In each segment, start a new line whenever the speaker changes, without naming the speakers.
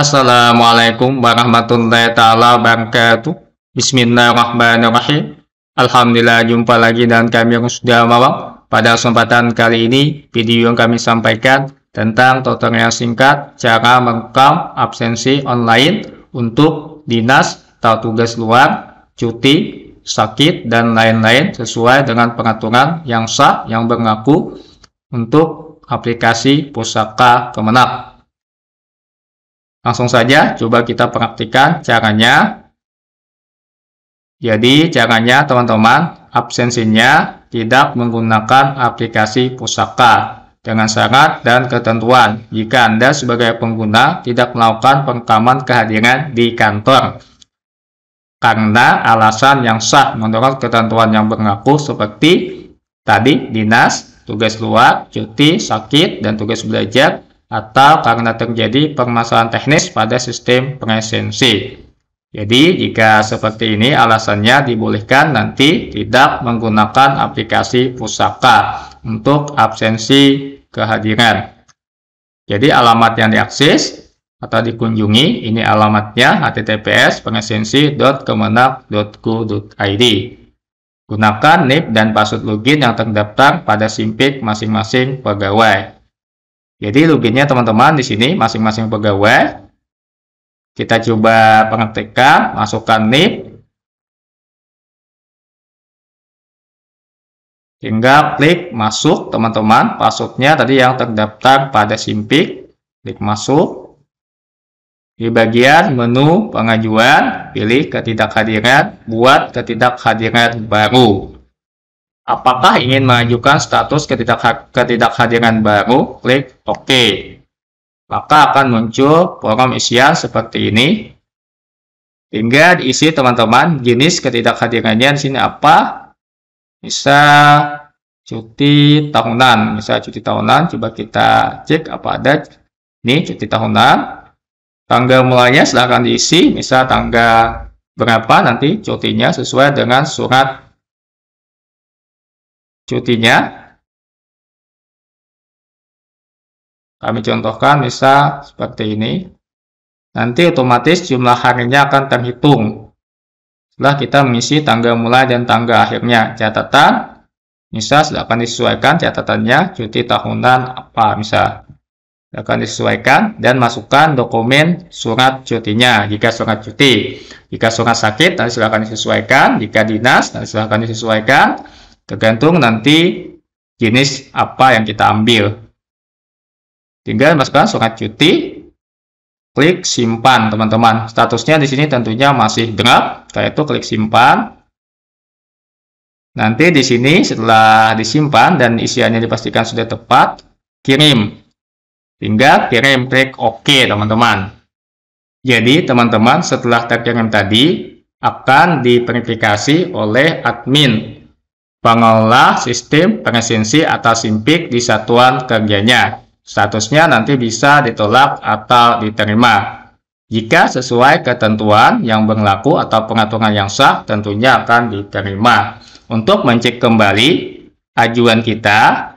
Assalamualaikum warahmatullahi taala wabarakatuh. Bismillahirrahmanirrahim. Alhamdulillah jumpa lagi dan kami yang sudah malam. Pada kesempatan kali ini, video yang kami sampaikan tentang tutorial singkat cara merekam absensi online untuk dinas atau tugas luar, cuti, sakit, dan lain-lain sesuai dengan pengaturan yang sah yang berlaku untuk aplikasi pusaka kemenang. Langsung saja coba kita praktikkan caranya. Jadi caranya teman-teman, absensinya tidak menggunakan aplikasi pusaka dengan syarat dan ketentuan jika Anda sebagai pengguna tidak melakukan perekaman kehadiran di kantor. Karena alasan yang sah menurut ketentuan yang berlaku seperti tadi dinas, tugas luar, cuti, sakit, dan tugas belajar atau karena terjadi permasalahan teknis pada sistem presensi. Jadi, jika seperti ini alasannya dibolehkan nanti tidak menggunakan aplikasi pusaka untuk absensi kehadiran. Jadi, alamat yang diakses atau dikunjungi, ini alamatnya https pengesensi.kemenak.go.id. Gunakan NIP dan password login yang terdaftar pada SIMPIK masing-masing pegawai. Jadi loginnya teman-teman di sini masing-masing pegawai. Kita coba pengetikkan, masukkan NIP. Tinggal klik masuk teman-teman. Passwordnya tadi yang terdaftar pada Simpik. Klik masuk. Di bagian menu pengajuan, pilih ketidakhadiran, buat ketidakhadiran baru. Apakah ingin mengajukan status ketidak ketidakhadiran baru? Klik OK. Maka akan muncul forum isian seperti ini. Tinggal diisi teman-teman jenis ketidakhadirannya di sini apa? Bisa cuti tahunan bisa cuti tahunan coba kita cek apa ada ini cuti tahunan tanggal mulainya silahkan diisi bisa tanggal berapa nanti cutinya sesuai dengan surat cutinya. Kami contohkan bisa seperti ini. Nanti otomatis jumlah harinya akan terhitung. Setelah kita mengisi tanggal mulai dan tanggal akhirnya. Catatan, bisa silakan disesuaikan catatannya cuti tahunan apa bisa akan disesuaikan dan masukkan dokumen surat cutinya jika surat cuti. Jika surat sakit, nanti silakan disesuaikan. Jika dinas, nanti silakan disesuaikan. Tergantung nanti jenis apa yang kita ambil. Tinggal masukkan surat cuti, klik simpan teman-teman. Statusnya di sini tentunya masih draft, setelah itu klik simpan. Nanti di sini setelah disimpan dan isiannya dipastikan sudah tepat, kirim. Tinggal kirim klik OK teman-teman. Jadi teman-teman setelah terkirim tadi akan diverifikasi oleh admin pengelola sistem presensi atau simpik di satuan kerjanya. Statusnya nanti bisa ditolak atau diterima. Jika sesuai ketentuan yang berlaku atau pengaturan yang sah, tentunya akan diterima. Untuk mencek kembali ajuan kita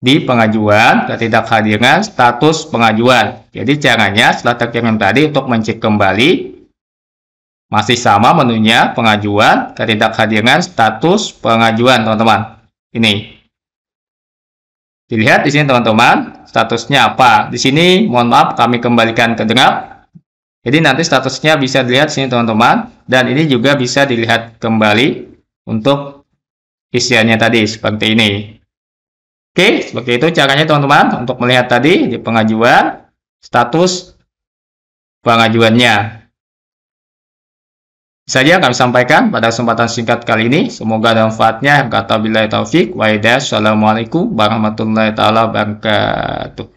di pengajuan ketidakhadiran status pengajuan. Jadi caranya setelah terkirim tadi untuk mencek kembali masih sama menunya, pengajuan, ketidakhadiran, status, pengajuan, teman-teman. Ini. Dilihat di sini, teman-teman, statusnya apa. Di sini, mohon maaf, kami kembalikan ke dengar. Jadi, nanti statusnya bisa dilihat di sini, teman-teman. Dan ini juga bisa dilihat kembali untuk isiannya tadi, seperti ini. Oke, seperti itu caranya, teman-teman, untuk melihat tadi di pengajuan, status pengajuannya saja kami sampaikan pada kesempatan singkat kali ini. Semoga ada manfaatnya. Kata bila taufik. Waidah. Assalamualaikum warahmatullahi taala wabarakatuh.